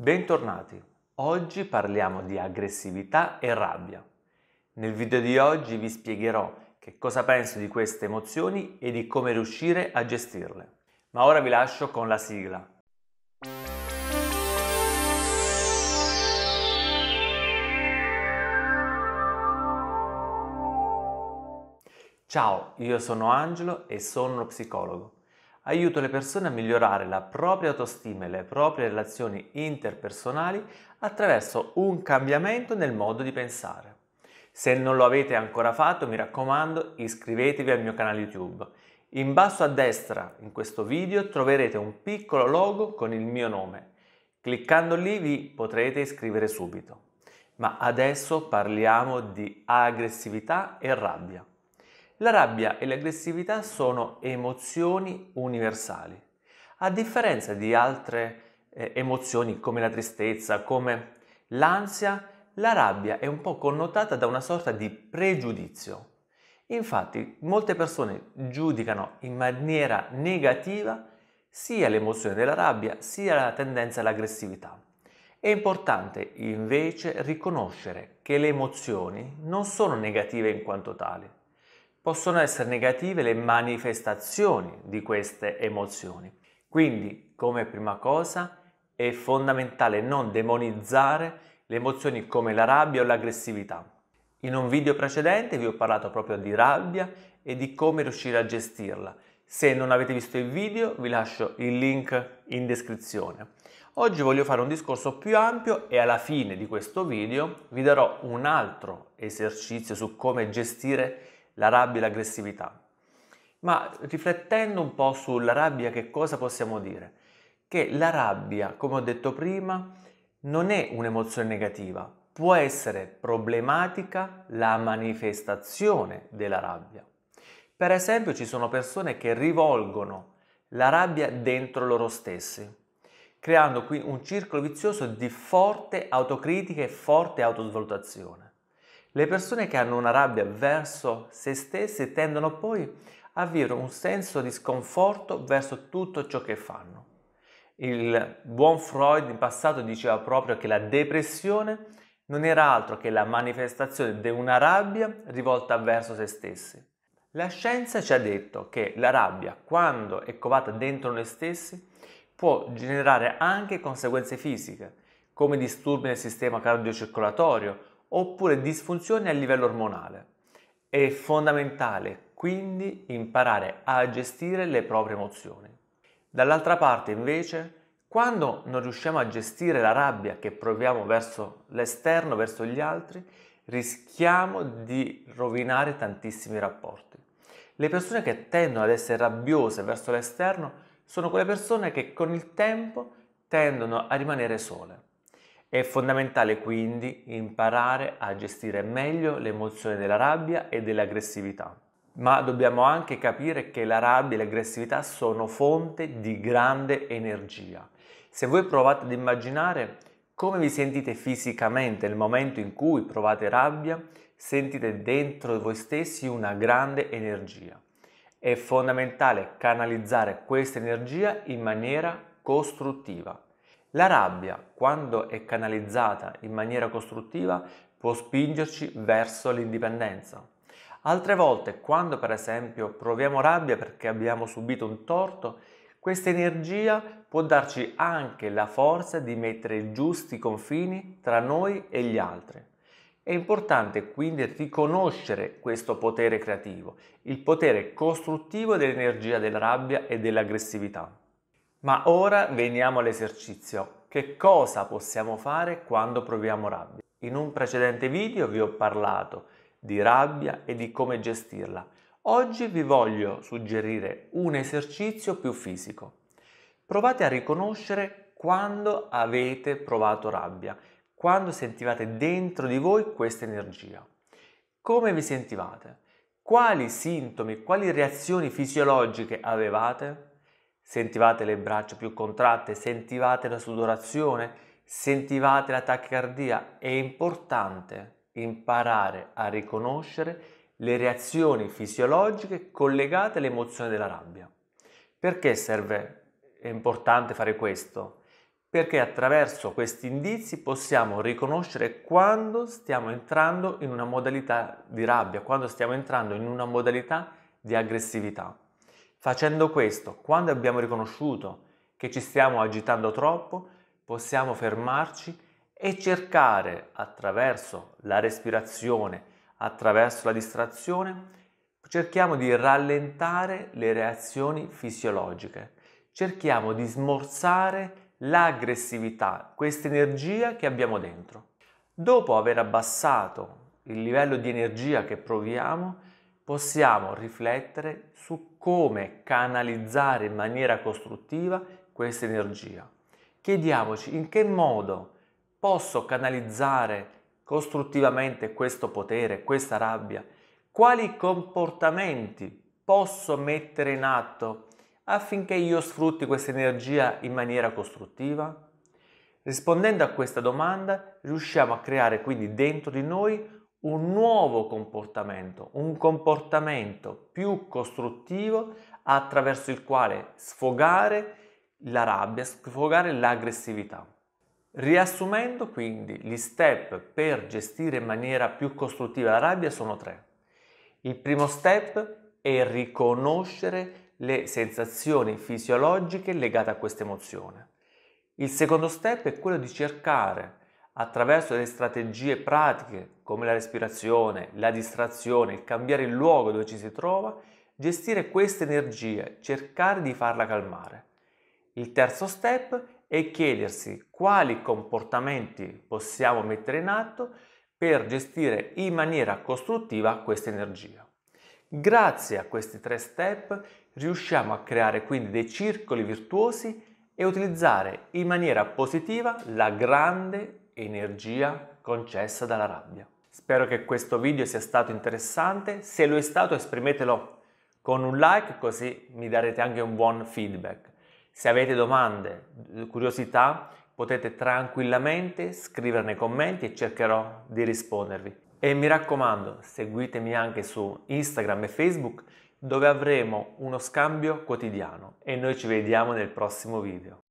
Bentornati! Oggi parliamo di aggressività e rabbia. Nel video di oggi vi spiegherò che cosa penso di queste emozioni e di come riuscire a gestirle. Ma ora vi lascio con la sigla. Ciao, io sono Angelo e sono lo psicologo aiuto le persone a migliorare la propria autostima e le proprie relazioni interpersonali attraverso un cambiamento nel modo di pensare. Se non lo avete ancora fatto, mi raccomando, iscrivetevi al mio canale YouTube. In basso a destra in questo video troverete un piccolo logo con il mio nome. Cliccando lì vi potrete iscrivere subito. Ma adesso parliamo di aggressività e rabbia. La rabbia e l'aggressività sono emozioni universali, a differenza di altre eh, emozioni come la tristezza, come l'ansia, la rabbia è un po' connotata da una sorta di pregiudizio. Infatti molte persone giudicano in maniera negativa sia l'emozione della rabbia sia la tendenza all'aggressività. È importante invece riconoscere che le emozioni non sono negative in quanto tali, possono essere negative le manifestazioni di queste emozioni. Quindi, come prima cosa, è fondamentale non demonizzare le emozioni come la rabbia o l'aggressività. In un video precedente vi ho parlato proprio di rabbia e di come riuscire a gestirla. Se non avete visto il video vi lascio il link in descrizione. Oggi voglio fare un discorso più ampio e alla fine di questo video vi darò un altro esercizio su come gestire la rabbia e l'aggressività. Ma riflettendo un po' sulla rabbia, che cosa possiamo dire? Che la rabbia, come ho detto prima, non è un'emozione negativa, può essere problematica la manifestazione della rabbia. Per esempio ci sono persone che rivolgono la rabbia dentro loro stessi, creando qui un circolo vizioso di forte autocritica e forte autosvalutazione. Le persone che hanno una rabbia verso se stesse tendono poi a avere un senso di sconforto verso tutto ciò che fanno. Il buon Freud in passato diceva proprio che la depressione non era altro che la manifestazione di una rabbia rivolta verso se stessi. La scienza ci ha detto che la rabbia, quando è covata dentro noi stessi, può generare anche conseguenze fisiche, come disturbi nel sistema cardiocircolatorio oppure disfunzioni a livello ormonale. È fondamentale quindi imparare a gestire le proprie emozioni. Dall'altra parte invece, quando non riusciamo a gestire la rabbia che proviamo verso l'esterno, verso gli altri, rischiamo di rovinare tantissimi rapporti. Le persone che tendono ad essere rabbiose verso l'esterno sono quelle persone che con il tempo tendono a rimanere sole. È fondamentale quindi imparare a gestire meglio l'emozione della rabbia e dell'aggressività. Ma dobbiamo anche capire che la rabbia e l'aggressività sono fonte di grande energia. Se voi provate ad immaginare come vi sentite fisicamente nel momento in cui provate rabbia, sentite dentro voi stessi una grande energia. È fondamentale canalizzare questa energia in maniera costruttiva. La rabbia, quando è canalizzata in maniera costruttiva, può spingerci verso l'indipendenza. Altre volte, quando per esempio proviamo rabbia perché abbiamo subito un torto, questa energia può darci anche la forza di mettere i giusti confini tra noi e gli altri. È importante quindi riconoscere questo potere creativo, il potere costruttivo dell'energia della rabbia e dell'aggressività. Ma ora veniamo all'esercizio. Che cosa possiamo fare quando proviamo rabbia? In un precedente video vi ho parlato di rabbia e di come gestirla. Oggi vi voglio suggerire un esercizio più fisico. Provate a riconoscere quando avete provato rabbia, quando sentivate dentro di voi questa energia. Come vi sentivate? Quali sintomi, quali reazioni fisiologiche avevate? sentivate le braccia più contratte, sentivate la sudorazione, sentivate la tachicardia. È importante imparare a riconoscere le reazioni fisiologiche collegate all'emozione della rabbia. Perché serve? È importante fare questo? Perché attraverso questi indizi possiamo riconoscere quando stiamo entrando in una modalità di rabbia, quando stiamo entrando in una modalità di aggressività. Facendo questo, quando abbiamo riconosciuto che ci stiamo agitando troppo, possiamo fermarci e cercare attraverso la respirazione, attraverso la distrazione, cerchiamo di rallentare le reazioni fisiologiche, cerchiamo di smorzare l'aggressività, questa energia che abbiamo dentro. Dopo aver abbassato il livello di energia che proviamo, possiamo riflettere su come canalizzare in maniera costruttiva questa energia. Chiediamoci in che modo posso canalizzare costruttivamente questo potere, questa rabbia, quali comportamenti posso mettere in atto affinché io sfrutti questa energia in maniera costruttiva? Rispondendo a questa domanda riusciamo a creare quindi dentro di noi un nuovo comportamento, un comportamento più costruttivo attraverso il quale sfogare la rabbia, sfogare l'aggressività. Riassumendo quindi gli step per gestire in maniera più costruttiva la rabbia sono tre. Il primo step è riconoscere le sensazioni fisiologiche legate a questa emozione. Il secondo step è quello di cercare attraverso delle strategie pratiche come la respirazione, la distrazione, il cambiare il luogo dove ci si trova, gestire queste energie, cercare di farla calmare. Il terzo step è chiedersi quali comportamenti possiamo mettere in atto per gestire in maniera costruttiva questa energia. Grazie a questi tre step riusciamo a creare quindi dei circoli virtuosi e utilizzare in maniera positiva la grande energia concessa dalla rabbia. Spero che questo video sia stato interessante, se lo è stato esprimetelo con un like così mi darete anche un buon feedback. Se avete domande, curiosità, potete tranquillamente scrivere nei commenti e cercherò di rispondervi. E mi raccomando, seguitemi anche su Instagram e Facebook dove avremo uno scambio quotidiano e noi ci vediamo nel prossimo video.